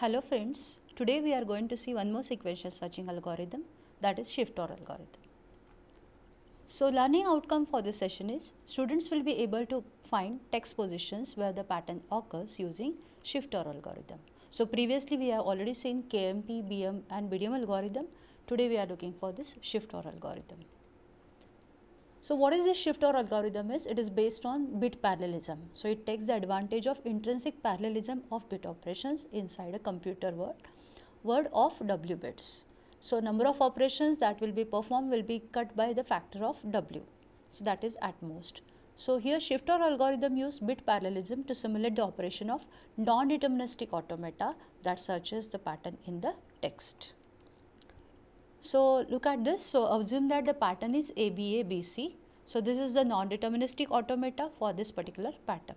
Hello friends, today we are going to see one more sequential searching algorithm that is shift OR algorithm. So learning outcome for this session is students will be able to find text positions where the pattern occurs using shift OR algorithm. So previously we have already seen KMP, BM and BDM algorithm. Today we are looking for this shift OR algorithm. So what is this shift or algorithm is? It is based on bit parallelism. So it takes the advantage of intrinsic parallelism of bit operations inside a computer word, word of w bits. So number of operations that will be performed will be cut by the factor of w. So that is at most. So here shift or algorithm use bit parallelism to simulate the operation of non-deterministic automata that searches the pattern in the text. So, look at this. So, assume that the pattern is A B A B C. So, this is the non-deterministic automata for this particular pattern.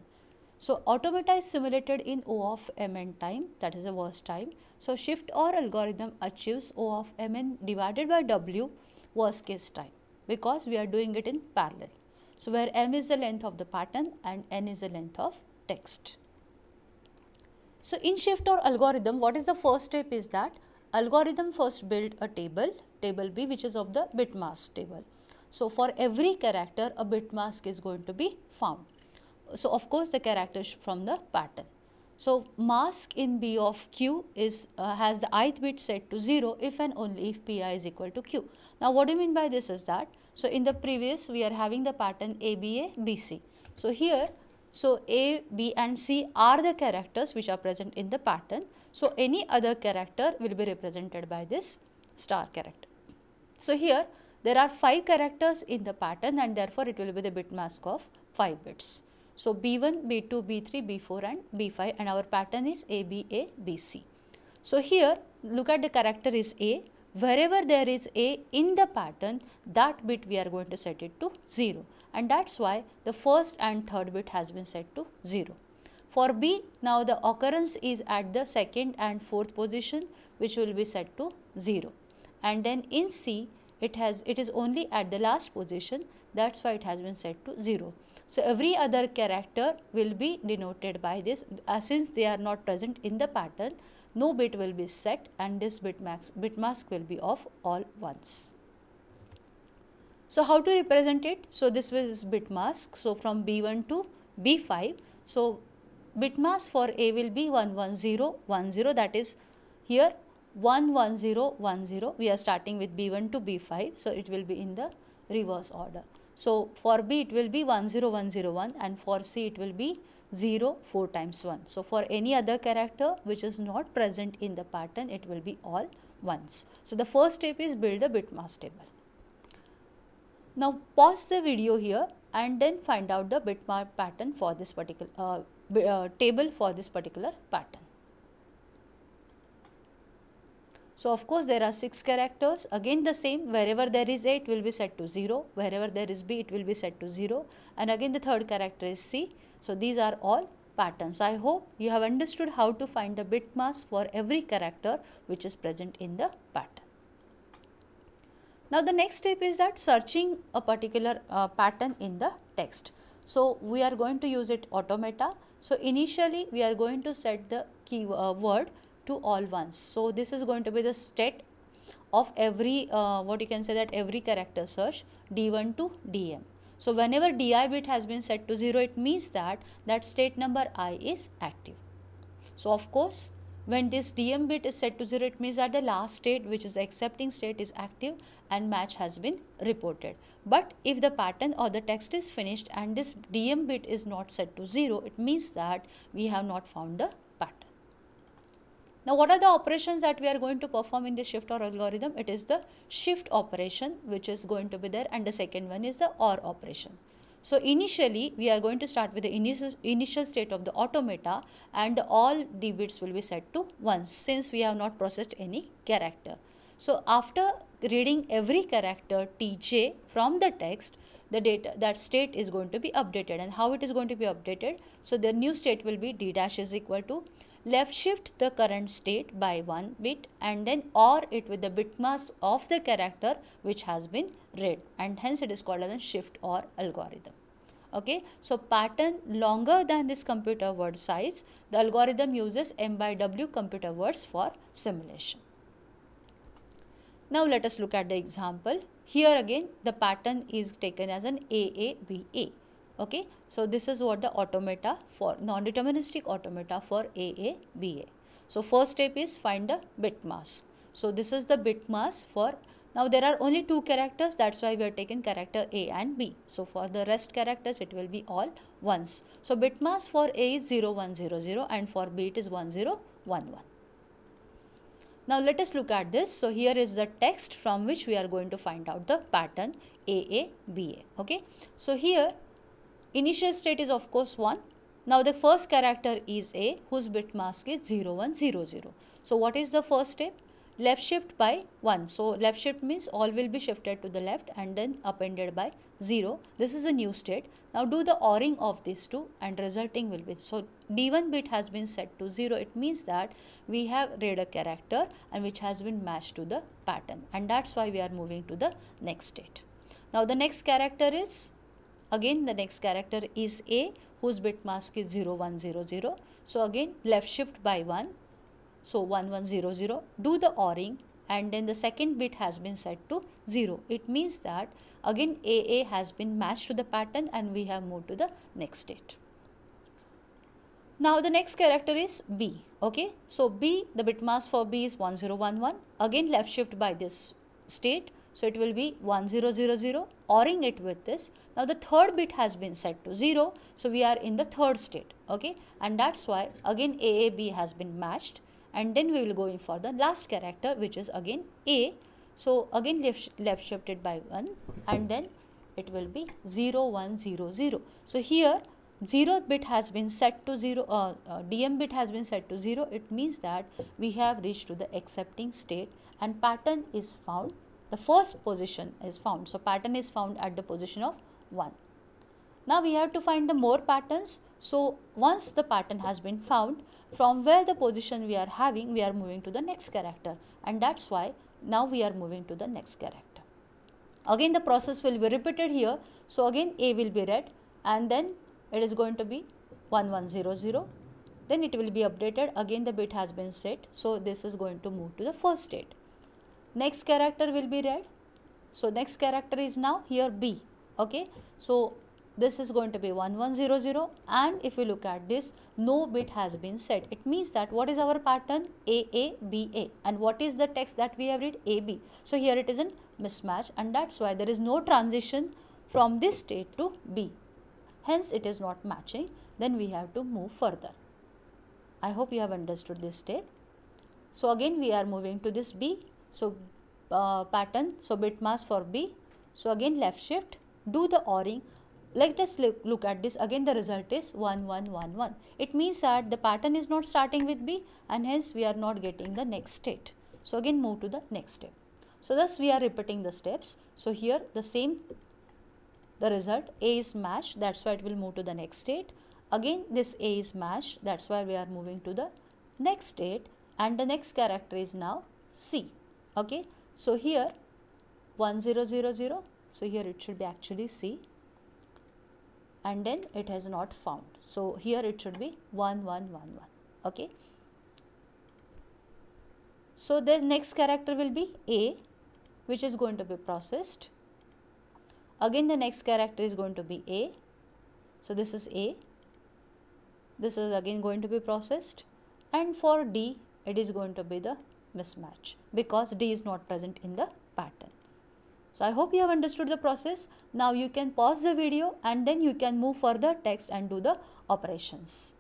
So, automata is simulated in O of mn time that is the worst time. So, shift or algorithm achieves O of mn divided by W worst case time because we are doing it in parallel. So, where m is the length of the pattern and n is the length of text. So, in shift or algorithm what is the first step is that algorithm first build a table, table B which is of the bit mask table. So, for every character a bit mask is going to be found. So, of course, the characters from the pattern. So, mask in B of Q is uh, has the ith bit set to 0 if and only if Pi is equal to Q. Now, what do you mean by this is that, so in the previous we are having the pattern ABA BC. So, here so, A, B and C are the characters which are present in the pattern. So, any other character will be represented by this star character. So, here there are 5 characters in the pattern and therefore, it will be the bit mask of 5 bits. So, B1, B2, B3, B4 and B5 and our pattern is A, B, A, B, C. So, here look at the character is A. Wherever there is A in the pattern, that bit we are going to set it to 0 and that is why the first and third bit has been set to 0. For B, now the occurrence is at the second and fourth position which will be set to 0. And then in C, it has it is only at the last position that is why it has been set to 0. So, every other character will be denoted by this uh, since they are not present in the pattern no bit will be set and this bit mask, bit mask will be of all ones. So, how to represent it? So, this is bit mask. So, from B1 to B5. So, bit mask for A will be 11010 that is here 11010 we are starting with B1 to B5. So, it will be in the reverse order. So, for B it will be 10101 and for C it will be 0 4 times 1. So, for any other character which is not present in the pattern it will be all ones. So, the first step is build a bit mask table. Now pause the video here and then find out the bitmap pattern for this particular uh, uh, table for this particular pattern. So of course there are 6 characters again the same wherever there is A it will be set to 0 wherever there is B it will be set to 0 and again the third character is C. So these are all patterns. I hope you have understood how to find the bit mass for every character which is present in the pattern. Now, the next step is that searching a particular uh, pattern in the text. So, we are going to use it automata. So, initially we are going to set the key uh, to all ones. So, this is going to be the state of every uh, what you can say that every character search D1 to DM. So, whenever DI bit has been set to 0 it means that that state number i is active. So, of course, when this DM bit is set to 0, it means that the last state which is the accepting state is active and match has been reported. But if the pattern or the text is finished and this DM bit is not set to 0, it means that we have not found the pattern. Now what are the operations that we are going to perform in this shift or algorithm? It is the shift operation which is going to be there and the second one is the OR operation. So initially we are going to start with the initial, initial state of the automata and all d bits will be set to 1 since we have not processed any character. So after reading every character tj from the text the data that state is going to be updated and how it is going to be updated so the new state will be d dash is equal to left shift the current state by one bit and then OR it with the bit mask of the character which has been read and hence it is called as a shift OR algorithm. Okay, so pattern longer than this computer word size, the algorithm uses M by W computer words for simulation. Now let us look at the example. Here again the pattern is taken as an AABA okay so this is what the automata for non-deterministic automata for AA BA so first step is find the bit mass so this is the bit mass for now there are only two characters that's why we are taking character A and B. So for the rest characters it will be all ones. So bit mass for A is 0100 and for B it is 1011. Now let us look at this. So here is the text from which we are going to find out the pattern AA BA. Okay. So here Initial state is of course 1. Now the first character is A whose bit mask is 0100. So what is the first step? Left shift by 1. So left shift means all will be shifted to the left and then appended by 0. This is a new state. Now do the ORing of these two and resulting will be. So D1 bit has been set to 0. It means that we have read a character and which has been matched to the pattern. And that's why we are moving to the next state. Now the next character is Again the next character is A whose bit mask is 0100. So again left shift by 1. So 1100. Do the ORing and then the second bit has been set to 0. It means that again AA has been matched to the pattern and we have moved to the next state. Now the next character is B. Okay. So B, the bit mask for B is 1011. Again left shift by this state. So it will be 1000 ORing it with this. Now the third bit has been set to 0. So we are in the third state. Okay. And that's why again AAB has been matched. And then we will go in for the last character which is again A. So again left, left shifted by 1 and then it will be 0100. So here 0th bit has been set to 0, uh, uh, DM bit has been set to 0. It means that we have reached to the accepting state and pattern is found the first position is found. So, pattern is found at the position of 1. Now, we have to find the more patterns. So, once the pattern has been found, from where the position we are having, we are moving to the next character and that is why now we are moving to the next character. Again the process will be repeated here. So, again A will be read and then it is going to be 1100 then it will be updated again the bit has been set. So, this is going to move to the first state next character will be read so next character is now here b okay so this is going to be 1100 and if you look at this no bit has been set it means that what is our pattern AABA and what is the text that we have read AB so here it is a mismatch and that's why there is no transition from this state to B hence it is not matching then we have to move further I hope you have understood this step so again we are moving to this B so, uh, pattern, so bit mass for B. So, again left shift, do the ORing Let us look, look at this again the result is 1 1 1 1. It means that the pattern is not starting with B and hence we are not getting the next state. So, again move to the next step. So, thus we are repeating the steps. So, here the same the result A is matched that is why it will move to the next state. Again this A is matched that is why we are moving to the next state and the next character is now C okay so here 1000 so here it should be actually C and then it has not found so here it should be 1111 okay so the next character will be A which is going to be processed again the next character is going to be A so this is A this is again going to be processed and for D it is going to be the mismatch because D is not present in the pattern. So, I hope you have understood the process. Now, you can pause the video and then you can move further text and do the operations.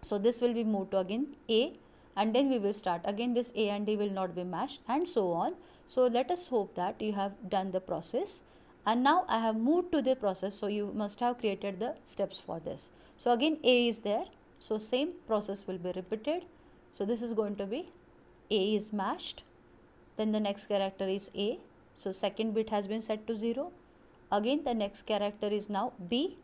So, this will be moved to again A and then we will start again this A and D will not be matched and so on. So, let us hope that you have done the process and now I have moved to the process. So, you must have created the steps for this. So, again A is there. So, same process will be repeated. So, this is going to be a is matched, then the next character is A. So second bit has been set to 0. Again the next character is now B.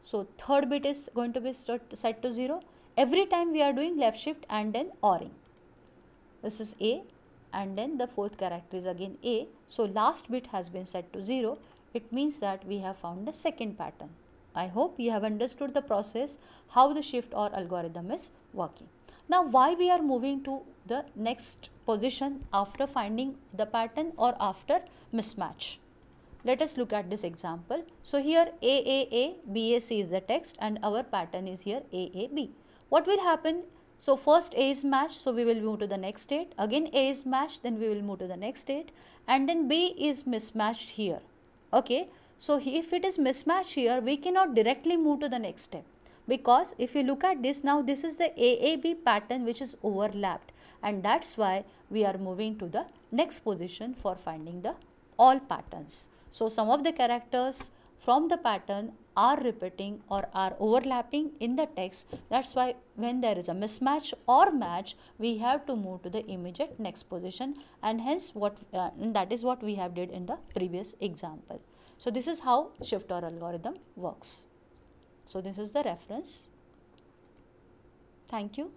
So third bit is going to be set to 0. Every time we are doing left shift and then ORing. This is A and then the fourth character is again A. So last bit has been set to 0. It means that we have found the second pattern. I hope you have understood the process how the shift or algorithm is working. Now, why we are moving to the next position after finding the pattern or after mismatch? Let us look at this example. So, here AAA, BAC is the text and our pattern is here AAB. What will happen? So, first A is matched, so we will move to the next state. Again A is matched, then we will move to the next state. And then B is mismatched here. Okay. So, if it is mismatched here, we cannot directly move to the next step because if you look at this now this is the AAB pattern which is overlapped and that's why we are moving to the next position for finding the all patterns. So, some of the characters from the pattern are repeating or are overlapping in the text that is why when there is a mismatch or match we have to move to the immediate next position and hence what uh, and that is what we have did in the previous example. So, this is how shift or algorithm works. So, this is the reference. Thank you.